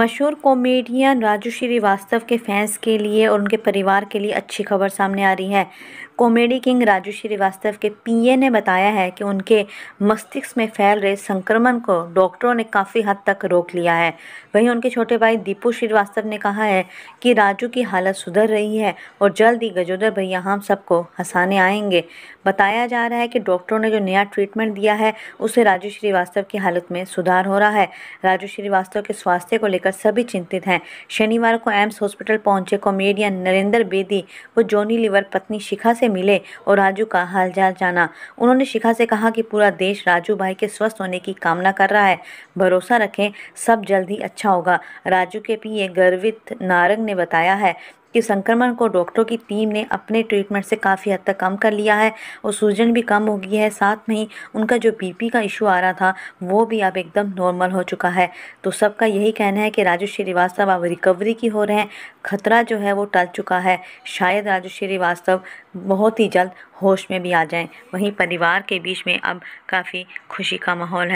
मशहूर कॉमेडियन राजू श्रीवास्तव के फैंस के लिए और उनके परिवार के लिए अच्छी खबर सामने आ रही है कॉमेडी किंग राजू श्रीवास्तव के पीए ने बताया है कि उनके मस्तिष्क में फैल रहे संक्रमण को डॉक्टरों ने काफ़ी हद तक रोक लिया है वहीं उनके छोटे भाई दीपू श्रीवास्तव ने कहा है कि राजू की हालत सुधर रही है और जल्द ही गजोदर भैया हम सबको हंसाने आएंगे बताया जा रहा है कि डॉक्टरों ने जो नया ट्रीटमेंट दिया है उससे राजू श्रीवास्तव की हालत में सुधार हो रहा है राजू श्रीवास्तव के स्वास्थ्य को लेकर सभी चिंतित हैं शनिवार को एम्स हॉस्पिटल पहुंचे कॉमेडियन नरेंद्र बेदी वो जॉनी लिवर पत्नी शिखा से मिले और राजू का हालचाल जाना उन्होंने शिखा से कहा कि पूरा देश राजू भाई के स्वस्थ होने की कामना कर रहा है भरोसा रखें सब जल्द ही अच्छा होगा राजू के पीए गर्वित नारंग ने बताया है कि संक्रमण को डॉक्टरों की टीम ने अपने ट्रीटमेंट से काफ़ी हद तक कम कर लिया है और सूजन भी कम हो गई है साथ में ही उनका जो बीपी का इशू आ रहा था वो भी अब एकदम नॉर्मल हो चुका है तो सबका यही कहना है कि राजू श्रीवास्तव अब रिकवरी की हो रहे हैं खतरा जो है वो टल चुका है शायद राजू श्रीवास्तव बहुत ही जल्द होश में भी आ जाएँ वहीं परिवार के बीच में अब काफ़ी खुशी का माहौल है